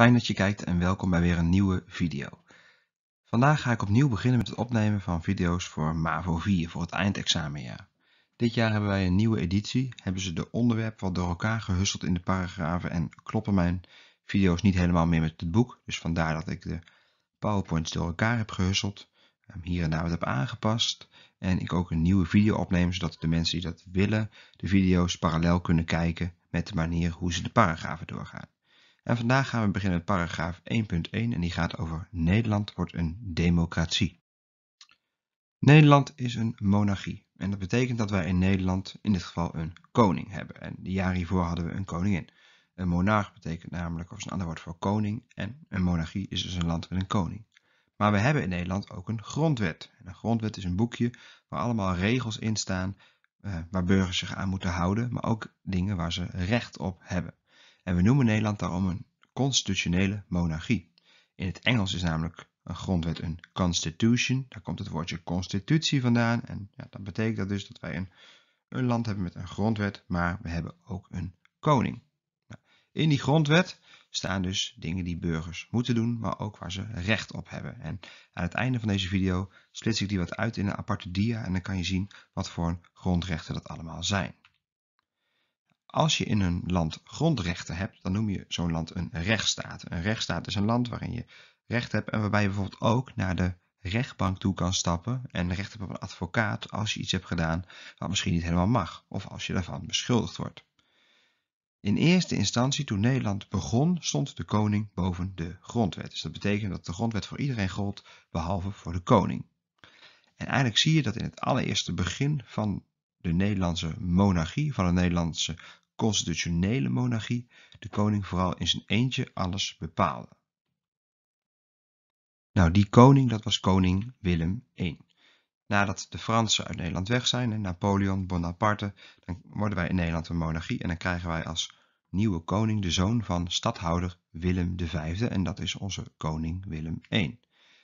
Fijn dat je kijkt en welkom bij weer een nieuwe video. Vandaag ga ik opnieuw beginnen met het opnemen van video's voor MAVO 4 voor het eindexamenjaar. Dit jaar hebben wij een nieuwe editie, hebben ze de onderwerpen wat door elkaar gehusteld in de paragrafen en kloppen mijn video's niet helemaal meer met het boek. Dus vandaar dat ik de powerpoints door elkaar heb gehusteld, hem hier en daar wat heb aangepast en ik ook een nieuwe video opneem zodat de mensen die dat willen de video's parallel kunnen kijken met de manier hoe ze de paragrafen doorgaan. En vandaag gaan we beginnen met paragraaf 1.1 en die gaat over Nederland wordt een democratie. Nederland is een monarchie en dat betekent dat wij in Nederland in dit geval een koning hebben. En de jaren hiervoor hadden we een koningin. Een monarch betekent namelijk, of is een ander woord voor koning, en een monarchie is dus een land met een koning. Maar we hebben in Nederland ook een grondwet. En een grondwet is een boekje waar allemaal regels in staan eh, waar burgers zich aan moeten houden, maar ook dingen waar ze recht op hebben. En we noemen Nederland daarom een constitutionele monarchie. In het Engels is namelijk een grondwet een constitution. Daar komt het woordje constitutie vandaan. En ja, dat betekent dat dus dat wij een, een land hebben met een grondwet, maar we hebben ook een koning. Nou, in die grondwet staan dus dingen die burgers moeten doen, maar ook waar ze recht op hebben. En aan het einde van deze video splits ik die wat uit in een aparte dia en dan kan je zien wat voor grondrechten dat allemaal zijn als je in een land grondrechten hebt, dan noem je zo'n land een rechtsstaat. Een rechtsstaat is een land waarin je recht hebt en waarbij je bijvoorbeeld ook naar de rechtbank toe kan stappen en recht hebt op een advocaat als je iets hebt gedaan wat misschien niet helemaal mag of als je daarvan beschuldigd wordt. In eerste instantie, toen Nederland begon, stond de koning boven de grondwet. Dus dat betekent dat de grondwet voor iedereen gold, behalve voor de koning. En eigenlijk zie je dat in het allereerste begin van de Nederlandse monarchie, van de Nederlandse constitutionele monarchie de koning vooral in zijn eentje alles bepaalde. Nou, die koning, dat was koning Willem I. Nadat de Fransen uit Nederland weg zijn en Napoleon Bonaparte, dan worden wij in Nederland een monarchie en dan krijgen wij als nieuwe koning de zoon van stadhouder Willem V en dat is onze koning Willem I.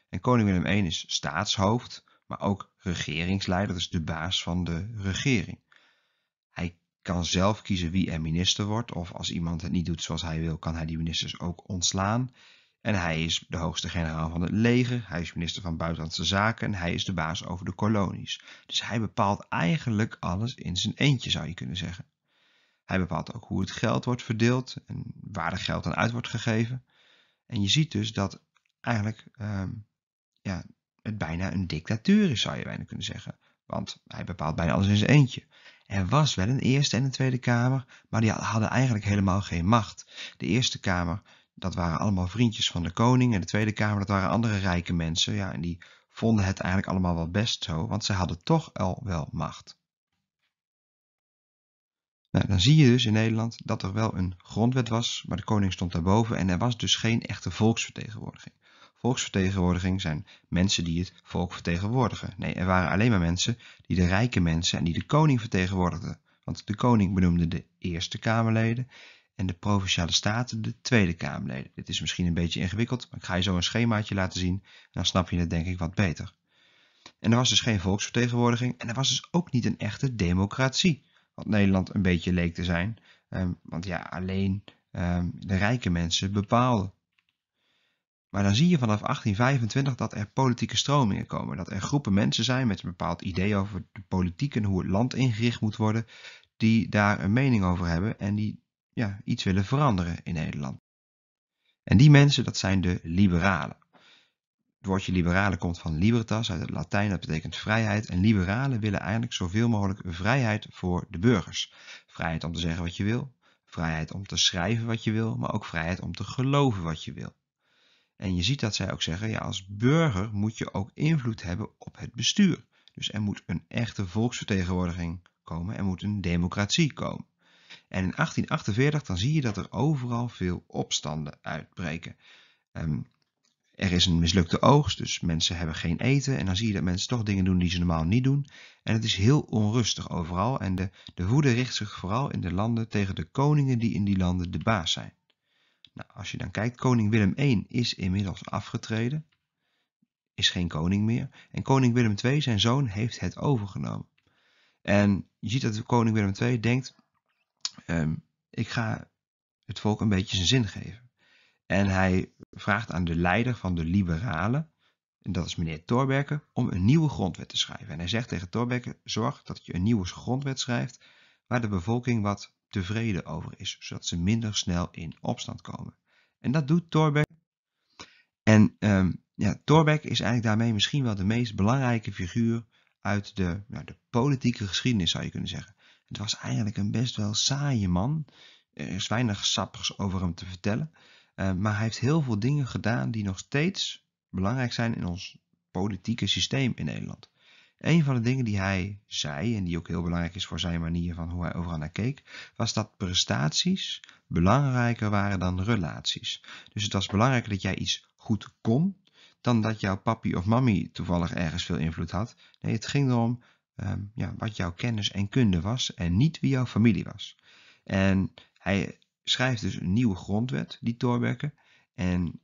En koning Willem I is staatshoofd, maar ook regeringsleider, dus de baas van de regering. Hij kan zelf kiezen wie er minister wordt. Of als iemand het niet doet zoals hij wil, kan hij die ministers ook ontslaan. En hij is de hoogste generaal van het leger, hij is minister van Buitenlandse Zaken en hij is de baas over de kolonies. Dus hij bepaalt eigenlijk alles in zijn eentje, zou je kunnen zeggen. Hij bepaalt ook hoe het geld wordt verdeeld en waar het geld aan uit wordt gegeven. En je ziet dus dat eigenlijk ehm, ja, het bijna een dictatuur is, zou je bijna kunnen zeggen. Want hij bepaalt bijna alles in zijn eentje. Er was wel een Eerste en een Tweede Kamer, maar die hadden eigenlijk helemaal geen macht. De Eerste Kamer, dat waren allemaal vriendjes van de koning en de Tweede Kamer, dat waren andere rijke mensen. Ja, en die vonden het eigenlijk allemaal wel best zo, want ze hadden toch al wel macht. Nou, dan zie je dus in Nederland dat er wel een grondwet was, maar de koning stond daarboven en er was dus geen echte volksvertegenwoordiging volksvertegenwoordiging zijn mensen die het volk vertegenwoordigen. Nee, er waren alleen maar mensen die de rijke mensen en die de koning vertegenwoordigden. Want de koning benoemde de Eerste Kamerleden en de Provinciale Staten de Tweede Kamerleden. Dit is misschien een beetje ingewikkeld, maar ik ga je zo een schemaatje laten zien en dan snap je het denk ik wat beter. En er was dus geen volksvertegenwoordiging en er was dus ook niet een echte democratie, wat Nederland een beetje leek te zijn. Ehm, want ja, alleen ehm, de rijke mensen bepaalden maar dan zie je vanaf 1825 dat er politieke stromingen komen. Dat er groepen mensen zijn met een bepaald idee over de politiek en hoe het land ingericht moet worden. Die daar een mening over hebben en die ja, iets willen veranderen in Nederland. En die mensen, dat zijn de liberalen. Het woordje liberalen komt van libertas uit het Latijn, dat betekent vrijheid. En liberalen willen eigenlijk zoveel mogelijk vrijheid voor de burgers. Vrijheid om te zeggen wat je wil, vrijheid om te schrijven wat je wil, maar ook vrijheid om te geloven wat je wil. En je ziet dat zij ook zeggen, ja, als burger moet je ook invloed hebben op het bestuur. Dus er moet een echte volksvertegenwoordiging komen, er moet een democratie komen. En in 1848 dan zie je dat er overal veel opstanden uitbreken. Ehm, er is een mislukte oogst, dus mensen hebben geen eten. En dan zie je dat mensen toch dingen doen die ze normaal niet doen. En het is heel onrustig overal. En de, de woede richt zich vooral in de landen tegen de koningen die in die landen de baas zijn. Nou, als je dan kijkt, koning Willem I is inmiddels afgetreden, is geen koning meer. En koning Willem II, zijn zoon, heeft het overgenomen. En je ziet dat koning Willem II denkt, ehm, ik ga het volk een beetje zijn zin geven. En hij vraagt aan de leider van de liberalen, en dat is meneer Thorbecke, om een nieuwe grondwet te schrijven. En hij zegt tegen Thorbecke, zorg dat je een nieuwe grondwet schrijft waar de bevolking wat tevreden over is, zodat ze minder snel in opstand komen. En dat doet Thorbeck. En um, ja, Thorbecke is eigenlijk daarmee misschien wel de meest belangrijke figuur uit de, nou, de politieke geschiedenis, zou je kunnen zeggen. Het was eigenlijk een best wel saaie man. Er is weinig sappigs over hem te vertellen. Ehm, maar hij heeft heel veel dingen gedaan die nog steeds belangrijk zijn in ons politieke systeem in Nederland. Een van de dingen die hij zei, en die ook heel belangrijk is voor zijn manier van hoe hij overal naar keek, was dat prestaties belangrijker waren dan relaties. Dus het was belangrijker dat jij iets goed kon, dan dat jouw papi of mami toevallig ergens veel invloed had. Nee, het ging erom ehm, ja, wat jouw kennis en kunde was en niet wie jouw familie was. En hij schrijft dus een nieuwe grondwet, die Thorbecke. En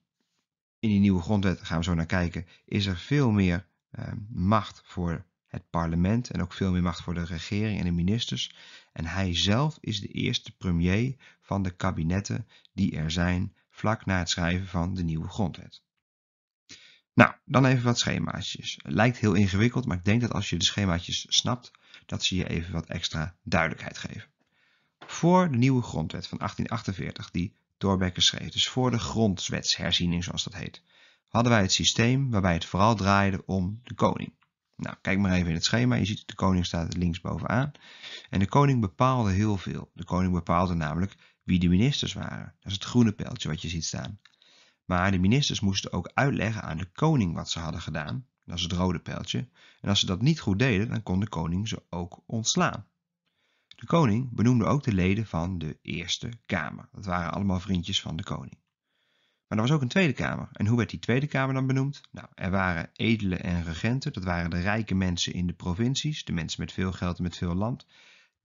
in die nieuwe grondwet, gaan we zo naar kijken, is er veel meer Ehm, macht voor het parlement en ook veel meer macht voor de regering en de ministers. En hij zelf is de eerste premier van de kabinetten die er zijn vlak na het schrijven van de nieuwe grondwet. Nou, dan even wat schemaatjes. Lijkt heel ingewikkeld, maar ik denk dat als je de schemaatjes snapt, dat ze je even wat extra duidelijkheid geven. Voor de nieuwe grondwet van 1848, die Thorbecke schreef, dus voor de grondwetsherziening zoals dat heet, hadden wij het systeem waarbij het vooral draaide om de koning. Nou, kijk maar even in het schema. Je ziet de koning staat linksbovenaan En de koning bepaalde heel veel. De koning bepaalde namelijk wie de ministers waren. Dat is het groene pijltje wat je ziet staan. Maar de ministers moesten ook uitleggen aan de koning wat ze hadden gedaan. Dat is het rode pijltje. En als ze dat niet goed deden, dan kon de koning ze ook ontslaan. De koning benoemde ook de leden van de Eerste Kamer. Dat waren allemaal vriendjes van de koning. Maar er was ook een Tweede Kamer. En hoe werd die Tweede Kamer dan benoemd? Nou, er waren edelen en regenten, dat waren de rijke mensen in de provincies, de mensen met veel geld en met veel land.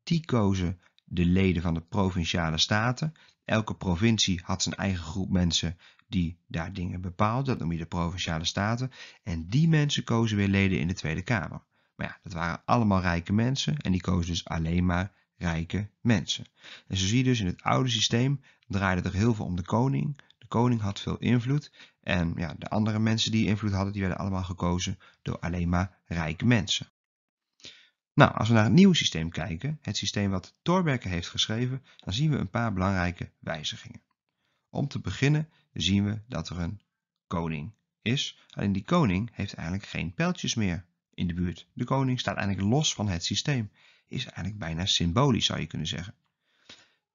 Die kozen de leden van de provinciale staten. Elke provincie had zijn eigen groep mensen die daar dingen bepaalden, dat noem je de provinciale staten. En die mensen kozen weer leden in de Tweede Kamer. Maar ja, dat waren allemaal rijke mensen en die kozen dus alleen maar rijke mensen. En zo zie je dus in het oude systeem draaide er heel veel om de koning, de koning had veel invloed en ja, de andere mensen die invloed hadden, die werden allemaal gekozen door alleen maar rijke mensen. Nou, als we naar het nieuwe systeem kijken, het systeem wat Thorbecke heeft geschreven, dan zien we een paar belangrijke wijzigingen. Om te beginnen zien we dat er een koning is, alleen die koning heeft eigenlijk geen pijltjes meer in de buurt. De koning staat eigenlijk los van het systeem, is eigenlijk bijna symbolisch zou je kunnen zeggen.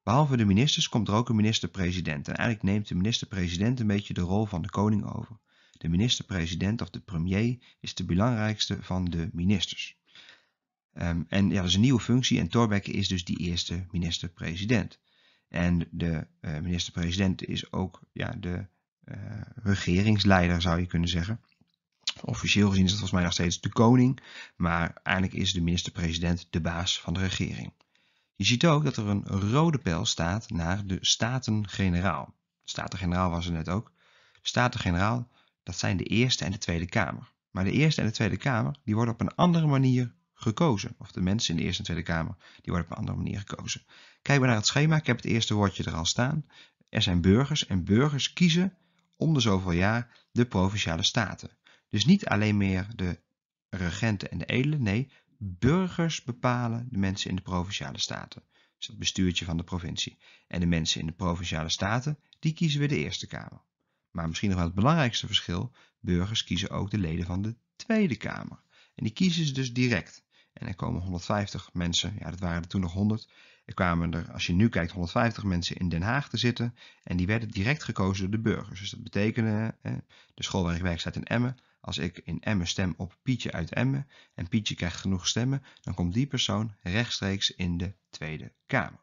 Behalve de ministers komt er ook een minister-president. En eigenlijk neemt de minister-president een beetje de rol van de koning over. De minister-president of de premier is de belangrijkste van de ministers. Ehm, en ja, dat is een nieuwe functie en Thorbecke is dus die eerste minister-president. En de eh, minister-president is ook ja, de eh, regeringsleider, zou je kunnen zeggen. Officieel gezien is dat volgens mij nog steeds de koning, maar eigenlijk is de minister-president de baas van de regering. Je ziet ook dat er een rode pijl staat naar de Staten-Generaal. Staten-Generaal was er net ook. Staten-Generaal, dat zijn de Eerste en de Tweede Kamer. Maar de Eerste en de Tweede Kamer, die worden op een andere manier gekozen. Of de mensen in de Eerste en Tweede Kamer, die worden op een andere manier gekozen. Kijk maar naar het schema, ik heb het eerste woordje er al staan. Er zijn burgers en burgers kiezen om de zoveel jaar de Provinciale Staten. Dus niet alleen meer de regenten en de edelen, nee, burgers bepalen de mensen in de provinciale staten. Dus het bestuurtje van de provincie. En de mensen in de provinciale staten, die kiezen weer de Eerste Kamer. Maar misschien nog wel het belangrijkste verschil, burgers kiezen ook de leden van de Tweede Kamer. En die kiezen ze dus direct. En er komen 150 mensen, ja dat waren er toen nog 100, er kwamen er, als je nu kijkt, 150 mensen in Den Haag te zitten en die werden direct gekozen door de burgers. Dus dat betekende, hè, de school staat in Emmen, als ik in Emmen stem op Pietje uit Emmen en Pietje krijgt genoeg stemmen, dan komt die persoon rechtstreeks in de Tweede Kamer.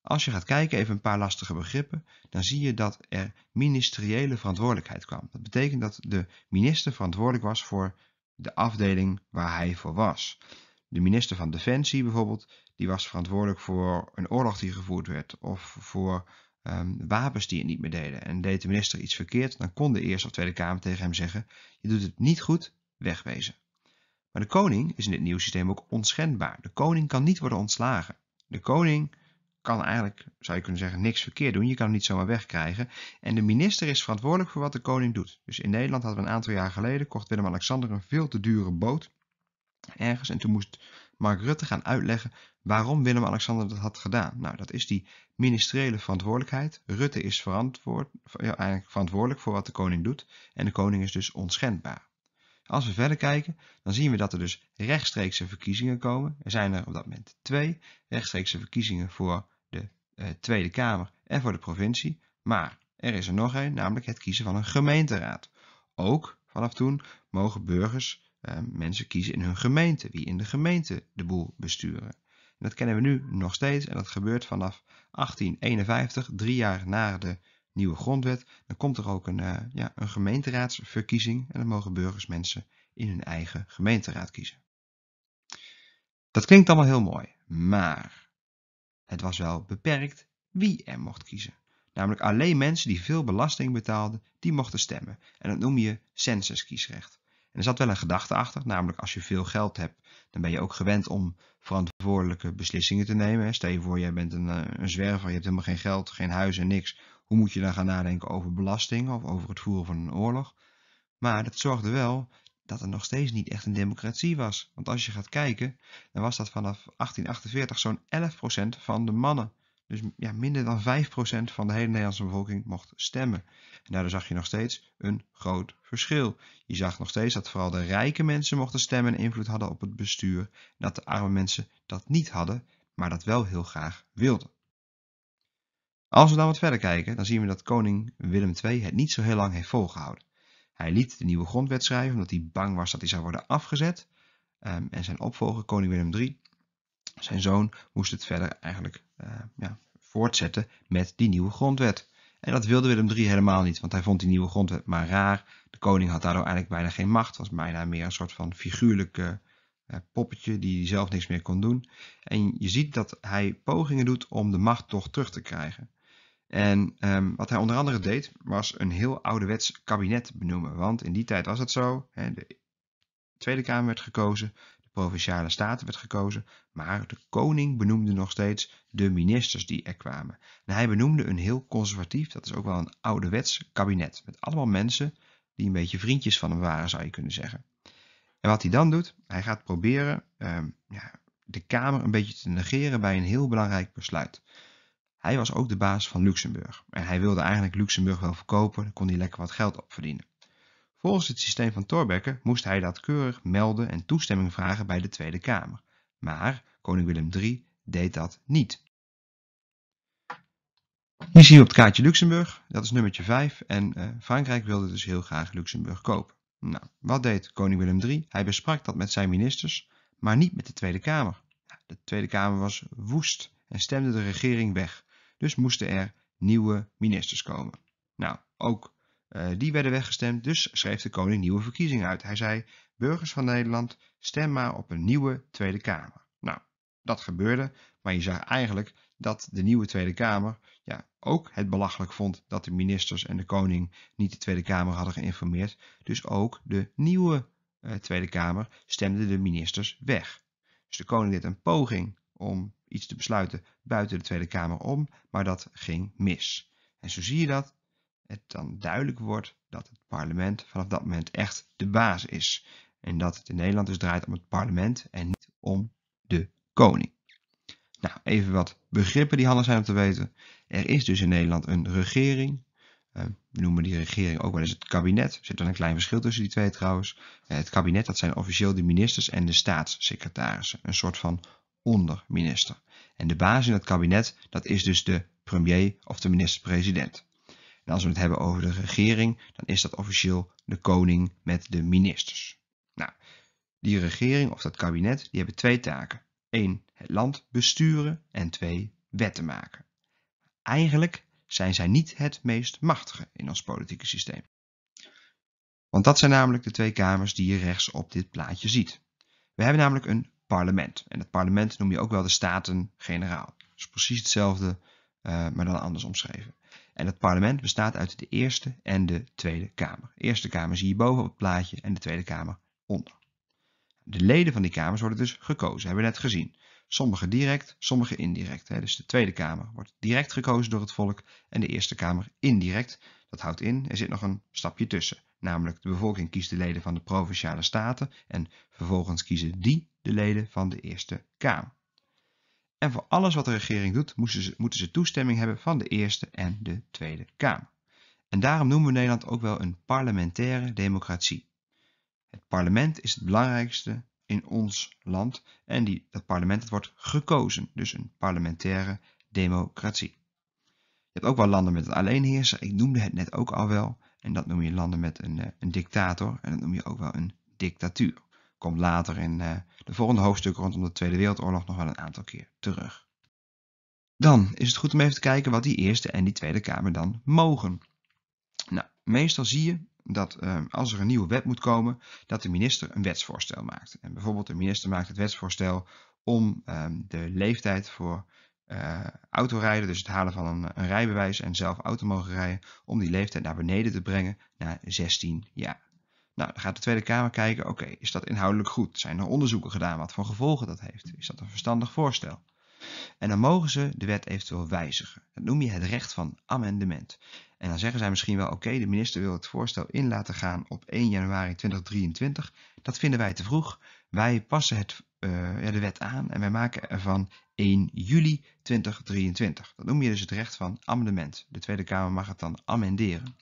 Als je gaat kijken, even een paar lastige begrippen, dan zie je dat er ministeriële verantwoordelijkheid kwam. Dat betekent dat de minister verantwoordelijk was voor de afdeling waar hij voor was. De minister van Defensie bijvoorbeeld, die was verantwoordelijk voor een oorlog die gevoerd werd, of voor Ehm, wapens die het niet meer deden. En deed de minister iets verkeerd, dan kon de Eerste of Tweede Kamer tegen hem zeggen: Je doet het niet goed, wegwezen. Maar de koning is in dit nieuwe systeem ook onschendbaar. De koning kan niet worden ontslagen. De koning kan eigenlijk, zou je kunnen zeggen, niks verkeerd doen. Je kan hem niet zomaar wegkrijgen. En de minister is verantwoordelijk voor wat de koning doet. Dus in Nederland hadden we een aantal jaar geleden, kocht Willem-Alexander een veel te dure boot ergens. En toen moest Mark Rutte gaan uitleggen waarom Willem-Alexander dat had gedaan. Nou, dat is die ministeriële verantwoordelijkheid. Rutte is verantwoord, ja, eigenlijk verantwoordelijk voor wat de koning doet en de koning is dus onschendbaar. Als we verder kijken, dan zien we dat er dus rechtstreekse verkiezingen komen. Er zijn er op dat moment twee rechtstreekse verkiezingen voor de eh, Tweede Kamer en voor de provincie. Maar er is er nog één, namelijk het kiezen van een gemeenteraad. Ook vanaf toen mogen burgers eh, mensen kiezen in hun gemeente, wie in de gemeente de boel besturen. dat kennen we nu nog steeds en dat gebeurt vanaf 1851, drie jaar na de nieuwe grondwet. Dan komt er ook een, eh, ja, een gemeenteraadsverkiezing en dan mogen burgers mensen in hun eigen gemeenteraad kiezen. Dat klinkt allemaal heel mooi, maar het was wel beperkt wie er mocht kiezen. Namelijk alleen mensen die veel belasting betaalden, die mochten stemmen. En dat noem je censuskiesrecht er zat wel een gedachte achter, namelijk als je veel geld hebt, dan ben je ook gewend om verantwoordelijke beslissingen te nemen. Stel je voor, jij bent een, eh, een zwerver, je hebt helemaal geen geld, geen huis en niks. Hoe moet je dan gaan nadenken over belasting of over het voeren van een oorlog? Maar dat zorgde wel dat er nog steeds niet echt een democratie was. Want als je gaat kijken, dan was dat vanaf 1848 zo'n 11% van de mannen. Dus ja, minder dan 5% van de hele Nederlandse bevolking mocht stemmen. En daardoor zag je nog steeds een groot verschil. Je zag nog steeds dat vooral de rijke mensen mochten stemmen en invloed hadden op het bestuur. En dat de arme mensen dat niet hadden, maar dat wel heel graag wilden. Als we dan wat verder kijken, dan zien we dat koning Willem II het niet zo heel lang heeft volgehouden. Hij liet de nieuwe grondwet schrijven omdat hij bang was dat hij zou worden afgezet. Ehm, en zijn opvolger, koning Willem III, zijn zoon, moest het verder eigenlijk eh, ja, voortzetten met die nieuwe grondwet. En dat wilde Willem III helemaal niet, want hij vond die nieuwe grondwet maar raar. De koning had daardoor eigenlijk bijna geen macht, was bijna meer een soort van figuurlijke eh, eh, poppetje die zelf niks meer kon doen. En je ziet dat hij pogingen doet om de macht toch terug te krijgen. En ehm, wat hij onder andere deed, was een heel ouderwets kabinet benoemen. Want in die tijd was het zo, hè, de Tweede Kamer werd gekozen, provinciale staten werd gekozen, maar de koning benoemde nog steeds de ministers die er kwamen. En hij benoemde een heel conservatief, dat is ook wel een ouderwets kabinet, met allemaal mensen die een beetje vriendjes van hem waren, zou je kunnen zeggen. En wat hij dan doet, hij gaat proberen ehm, ja, de Kamer een beetje te negeren bij een heel belangrijk besluit. Hij was ook de baas van Luxemburg en hij wilde eigenlijk Luxemburg wel verkopen, dan kon hij lekker wat geld op verdienen. Volgens het systeem van Thorbecke moest hij dat keurig melden en toestemming vragen bij de Tweede Kamer. Maar koning Willem III deed dat niet. Hier zie je op het kaartje Luxemburg, dat is nummertje 5 en eh, Frankrijk wilde dus heel graag Luxemburg kopen. Nou, wat deed koning Willem III? Hij besprak dat met zijn ministers, maar niet met de Tweede Kamer. Nou, de Tweede Kamer was woest en stemde de regering weg, dus moesten er nieuwe ministers komen. Nou, ook eh, die werden weggestemd, dus schreef de koning nieuwe verkiezingen uit. Hij zei, burgers van Nederland, stem maar op een nieuwe Tweede Kamer. Nou, dat gebeurde, maar je zag eigenlijk dat de nieuwe Tweede Kamer ja, ook het belachelijk vond dat de ministers en de koning niet de Tweede Kamer hadden geïnformeerd. Dus ook de nieuwe eh, Tweede Kamer stemde de ministers weg. Dus de koning deed een poging om iets te besluiten buiten de Tweede Kamer om, maar dat ging mis. En zo zie je dat het dan duidelijk wordt dat het parlement vanaf dat moment echt de baas is. En dat het in Nederland dus draait om het parlement en niet om de koning. Nou, even wat begrippen die handig zijn om te weten. Er is dus in Nederland een regering. Eh, we noemen die regering ook wel eens het kabinet. Er zit dan een klein verschil tussen die twee trouwens. Eh, het kabinet, dat zijn officieel de ministers en de staatssecretarissen. Een soort van onderminister. En de baas in dat kabinet, dat is dus de premier of de minister-president. En als we het hebben over de regering, dan is dat officieel de koning met de ministers. Nou, die regering of dat kabinet, die hebben twee taken. Eén, het land besturen en twee, wetten maken. Eigenlijk zijn zij niet het meest machtige in ons politieke systeem. Want dat zijn namelijk de twee kamers die je rechts op dit plaatje ziet. We hebben namelijk een parlement. En dat parlement noem je ook wel de Staten-Generaal. Dat is precies hetzelfde, eh, maar dan anders omschreven. En het parlement bestaat uit de Eerste en de Tweede Kamer. De Eerste Kamer zie je boven op het plaatje en de Tweede Kamer onder. De leden van die kamers worden dus gekozen, hebben we net gezien. Sommige direct, sommige indirect. Dus de Tweede Kamer wordt direct gekozen door het volk en de Eerste Kamer indirect. Dat houdt in, er zit nog een stapje tussen. Namelijk de bevolking kiest de leden van de provinciale staten en vervolgens kiezen die de leden van de Eerste Kamer. En voor alles wat de regering doet, moeten ze, moeten ze toestemming hebben van de Eerste en de Tweede Kamer. En daarom noemen we Nederland ook wel een parlementaire democratie. Het parlement is het belangrijkste in ons land en die, dat parlement wordt gekozen, dus een parlementaire democratie. Je hebt ook wel landen met een alleenheerser, ik noemde het net ook al wel, en dat noem je landen met een, eh, een dictator en dat noem je ook wel een dictatuur komt later in eh, de volgende hoofdstukken rondom de Tweede Wereldoorlog nog wel een aantal keer terug. Dan is het goed om even te kijken wat die Eerste en die Tweede Kamer dan mogen. Nou, meestal zie je dat ehm, als er een nieuwe wet moet komen, dat de minister een wetsvoorstel maakt. En bijvoorbeeld de minister maakt het wetsvoorstel om ehm, de leeftijd voor eh, autorijden, dus het halen van een, een, rijbewijs en zelf auto mogen rijden, om die leeftijd naar beneden te brengen naar 16 jaar. Nou, dan gaat de Tweede Kamer kijken, oké, is dat inhoudelijk goed? Zijn er onderzoeken gedaan wat voor gevolgen dat heeft? Is dat een verstandig voorstel? En dan mogen ze de wet eventueel wijzigen. Dat noem je het recht van amendement. En dan zeggen zij misschien wel, oké, de minister wil het voorstel in laten gaan op 1 januari 2023. Dat vinden wij te vroeg. Wij passen het, eh, ja, de wet aan en wij maken ervan 1 juli 2023. Dat noem je dus het recht van amendement. De Tweede Kamer mag het dan amenderen.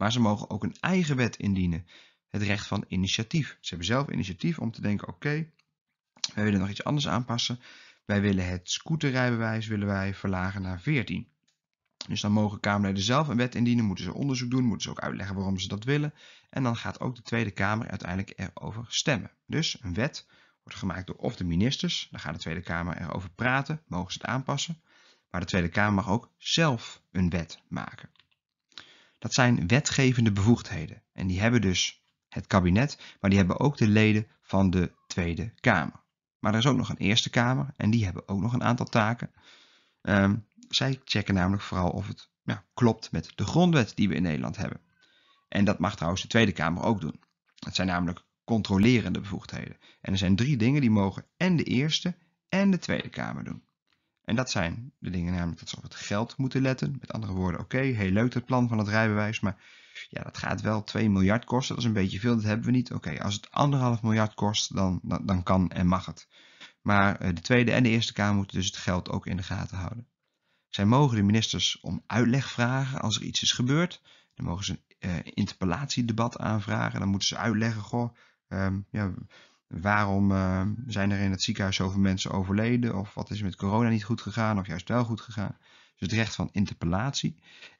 Maar ze mogen ook een eigen wet indienen. Het recht van initiatief. Ze hebben zelf initiatief om te denken, oké, wij willen nog iets anders aanpassen. Wij willen het scooterrijbewijs willen wij verlagen naar 14. Dus dan mogen Kamerleden zelf een wet indienen, moeten ze onderzoek doen, moeten ze ook uitleggen waarom ze dat willen. En dan gaat ook de Tweede Kamer uiteindelijk erover stemmen. Dus een wet wordt gemaakt door of de ministers, dan gaat de Tweede Kamer erover praten, mogen ze het aanpassen. Maar de Tweede Kamer mag ook zelf een wet maken. Dat zijn wetgevende bevoegdheden. En die hebben dus het kabinet, maar die hebben ook de leden van de Tweede Kamer. Maar er is ook nog een Eerste Kamer en die hebben ook nog een aantal taken. Ehm, zij checken namelijk vooral of het ja, klopt met de grondwet die we in Nederland hebben. En dat mag trouwens de Tweede Kamer ook doen. Dat zijn namelijk controlerende bevoegdheden. En er zijn drie dingen die mogen en de Eerste en de Tweede Kamer doen. En dat zijn de dingen namelijk dat ze op het geld moeten letten. Met andere woorden, oké, heel leuk het plan van het rijbewijs, maar ja, dat gaat wel 2 miljard kosten. Dat is een beetje veel, dat hebben we niet. Oké, als het anderhalf miljard kost, dan, dan, kan en mag het. Maar eh, de Tweede en de Eerste Kamer moeten dus het geld ook in de gaten houden. Zij mogen de ministers om uitleg vragen als er iets is gebeurd. Dan mogen ze een uh, interpellatiedebat aanvragen. Dan moeten ze uitleggen, goh, ehm, ja, Waarom eh, zijn er in het ziekenhuis zoveel mensen overleden? Of wat is met corona niet goed gegaan of juist wel goed gegaan? Dus het recht van interpellatie.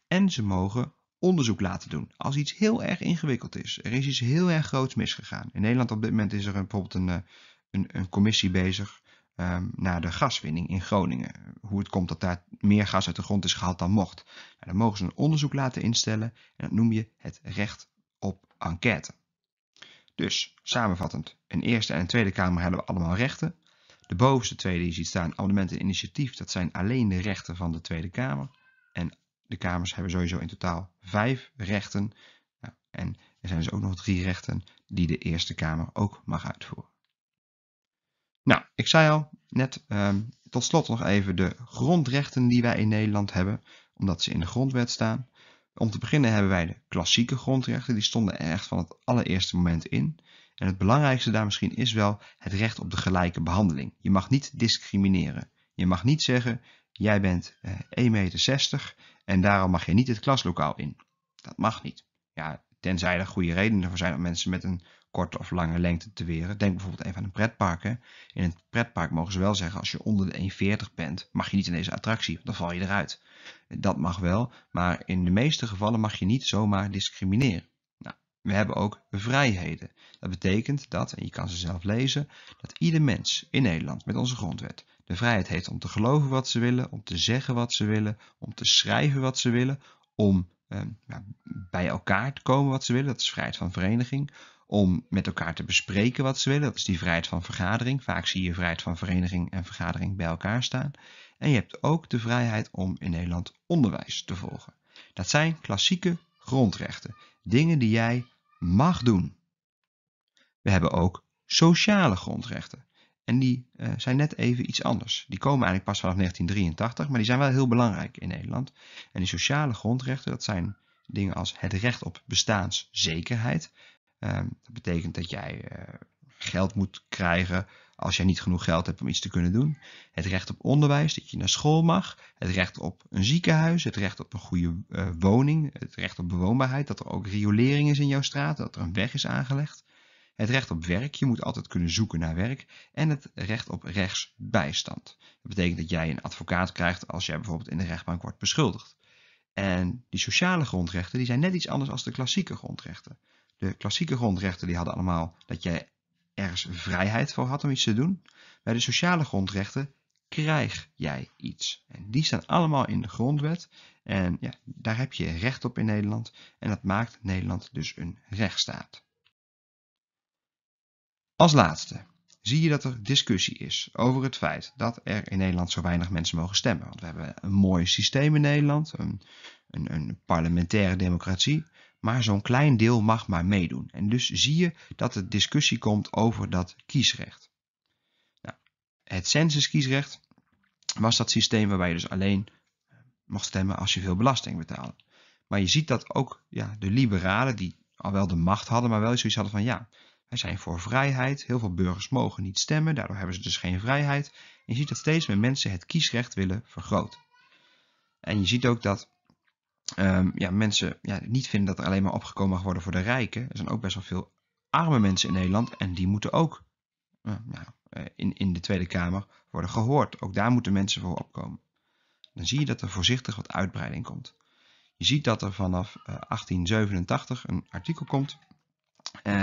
En ze mogen onderzoek laten doen. Als iets heel erg ingewikkeld is. Er is iets heel erg groots misgegaan. In Nederland op dit moment is er een, bijvoorbeeld een, eh, een commissie bezig ehm, naar de gaswinning in Groningen. Hoe het komt dat daar meer gas uit de grond is gehaald dan mocht. Nou, dan mogen ze een onderzoek laten instellen. En dat noem je het recht op enquête. Dus, samenvattend, in Eerste en Tweede Kamer hebben we allemaal rechten. De bovenste twee die je ziet staan, amendement en initiatief, dat zijn alleen de rechten van de Tweede Kamer. En de Kamers hebben sowieso in totaal vijf rechten. Nou, en er zijn dus ook nog drie rechten die de Eerste Kamer ook mag uitvoeren. Nou, ik zei al net, ehm, tot slot nog even de grondrechten die wij in Nederland hebben, omdat ze in de grondwet staan. Om te beginnen hebben wij de klassieke grondrechten, die stonden er echt van het allereerste moment in. En het belangrijkste daar misschien is wel het recht op de gelijke behandeling. Je mag niet discrimineren. Je mag niet zeggen, jij bent 1,60 eh, meter en daarom mag je niet het klaslokaal in. Dat mag niet. Ja, tenzij er goede redenen voor zijn om mensen met een korte of lange lengte te weren. Denk bijvoorbeeld even aan een pretpark. In een pretpark mogen ze wel zeggen, als je onder de 1,40 bent, mag je niet in deze attractie, dan val je eruit. Dat mag wel, maar in de meeste gevallen mag je niet zomaar discrimineren. Nou, we hebben ook vrijheden. Dat betekent dat, en je kan ze zelf lezen, dat ieder mens in Nederland met onze grondwet de vrijheid heeft om te geloven wat ze willen, om te zeggen wat ze willen, om te schrijven wat ze willen, om ehm, bij elkaar te komen wat ze willen, dat is vrijheid van vereniging, om met elkaar te bespreken wat ze willen. Dat is die vrijheid van vergadering. Vaak zie je vrijheid van vereniging en vergadering bij elkaar staan. En je hebt ook de vrijheid om in Nederland onderwijs te volgen. Dat zijn klassieke grondrechten, dingen die jij mag doen. We hebben ook sociale grondrechten. En die eh, zijn net even iets anders. Die komen eigenlijk pas vanaf 1983, maar die zijn wel heel belangrijk in Nederland. En die sociale grondrechten, dat zijn dingen als het recht op bestaanszekerheid. Ehm, dat betekent dat jij eh, geld moet krijgen als jij niet genoeg geld hebt om iets te kunnen doen. Het recht op onderwijs, dat je naar school mag. Het recht op een ziekenhuis, het recht op een goede eh, woning, het recht op bewoonbaarheid, dat er ook riolering is in jouw straat, dat er een weg is aangelegd. Het recht op werk, je moet altijd kunnen zoeken naar werk. En het recht op rechtsbijstand. Dat betekent dat jij een advocaat krijgt als jij bijvoorbeeld in de rechtbank wordt beschuldigd. En die sociale grondrechten die zijn net iets anders dan de klassieke grondrechten. De klassieke grondrechten die hadden allemaal dat jij ergens vrijheid voor had om iets te doen. Bij de sociale grondrechten krijg jij iets. En die staan allemaal in de grondwet. En ja, daar heb je recht op in Nederland. En dat maakt Nederland dus een rechtsstaat. Als laatste zie je dat er discussie is over het feit dat er in Nederland zo weinig mensen mogen stemmen. Want we hebben een mooi systeem in Nederland, een, een, een parlementaire democratie maar zo'n klein deel mag maar meedoen. En dus zie je dat er discussie komt over dat kiesrecht. Nou, het censuskiesrecht was dat systeem waarbij je dus alleen eh, mocht stemmen als je veel belasting betaalde. Maar je ziet dat ook ja, de liberalen, die al wel de macht hadden, maar wel zoiets hadden van ja, wij zijn voor vrijheid. Heel veel burgers mogen niet stemmen, daardoor hebben ze dus geen vrijheid. En je ziet dat steeds meer mensen het kiesrecht willen vergroten. En je ziet ook dat Ehm, ja, mensen ja, niet vinden dat er alleen maar opgekomen mag worden voor de rijken. Er zijn ook best wel veel arme mensen in Nederland en die moeten ook eh, nou, eh, in, in de Tweede Kamer worden gehoord. Ook daar moeten mensen voor opkomen. Dan zie je dat er voorzichtig wat uitbreiding komt. Je ziet dat er vanaf 1887 eh, een artikel komt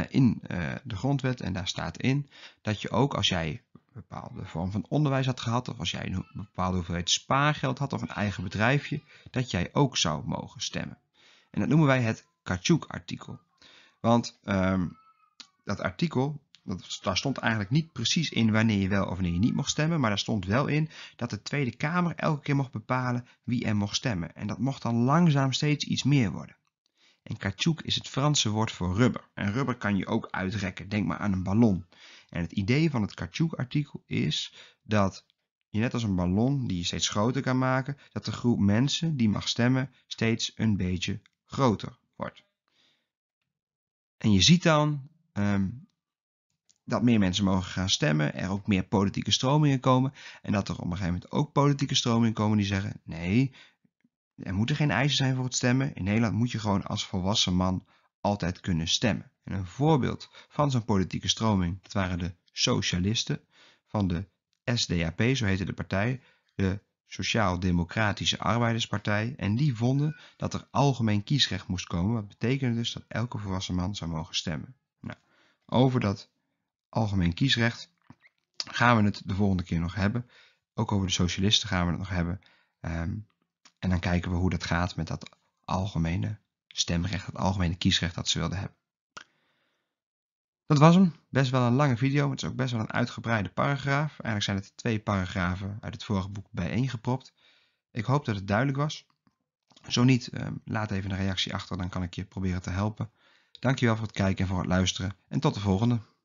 in de grondwet en daar staat in dat je ook als jij bepaalde vorm van onderwijs had gehad, of als jij een bepaalde hoeveelheid spaargeld had of een eigen bedrijfje, dat jij ook zou mogen stemmen. En dat noemen wij het Kachouk-artikel. Want ehm, dat artikel, dat, daar stond eigenlijk niet precies in wanneer je wel of wanneer je niet mocht stemmen, maar daar stond wel in dat de Tweede Kamer elke keer mocht bepalen wie er mocht stemmen. En dat mocht dan langzaam steeds iets meer worden. En kachouk is het Franse woord voor rubber. En rubber kan je ook uitrekken. Denk maar aan een ballon. En het idee van het Kaczuk-artikel is dat je net als een ballon die je steeds groter kan maken, dat de groep mensen die mag stemmen steeds een beetje groter wordt. En je ziet dan ehm, dat meer mensen mogen gaan stemmen, er ook meer politieke stromingen komen en dat er op een gegeven moment ook politieke stromingen komen die zeggen nee, er moeten geen eisen zijn voor het stemmen. In Nederland moet je gewoon als volwassen man altijd kunnen stemmen. En een voorbeeld van zo'n politieke stroming, dat waren de socialisten van de SDAP, zo heette de partij, de Sociaal-Democratische Arbeiderspartij, en die vonden dat er algemeen kiesrecht moest komen, wat betekende dus dat elke volwassen man zou mogen stemmen. Nou, over dat algemeen kiesrecht gaan we het de volgende keer nog hebben. Ook over de socialisten gaan we het nog hebben. Ehm, en dan kijken we hoe dat gaat met dat algemene stemrecht, het algemene kiesrecht dat ze wilden hebben. Dat was hem. Best wel een lange video. Het is ook best wel een uitgebreide paragraaf. Eigenlijk zijn het twee paragrafen uit het vorige boek bijeengepropt. Ik hoop dat het duidelijk was. Zo niet, ehm, laat even een reactie achter, dan kan ik je proberen te helpen. Dankjewel voor het kijken en voor het luisteren en tot de volgende.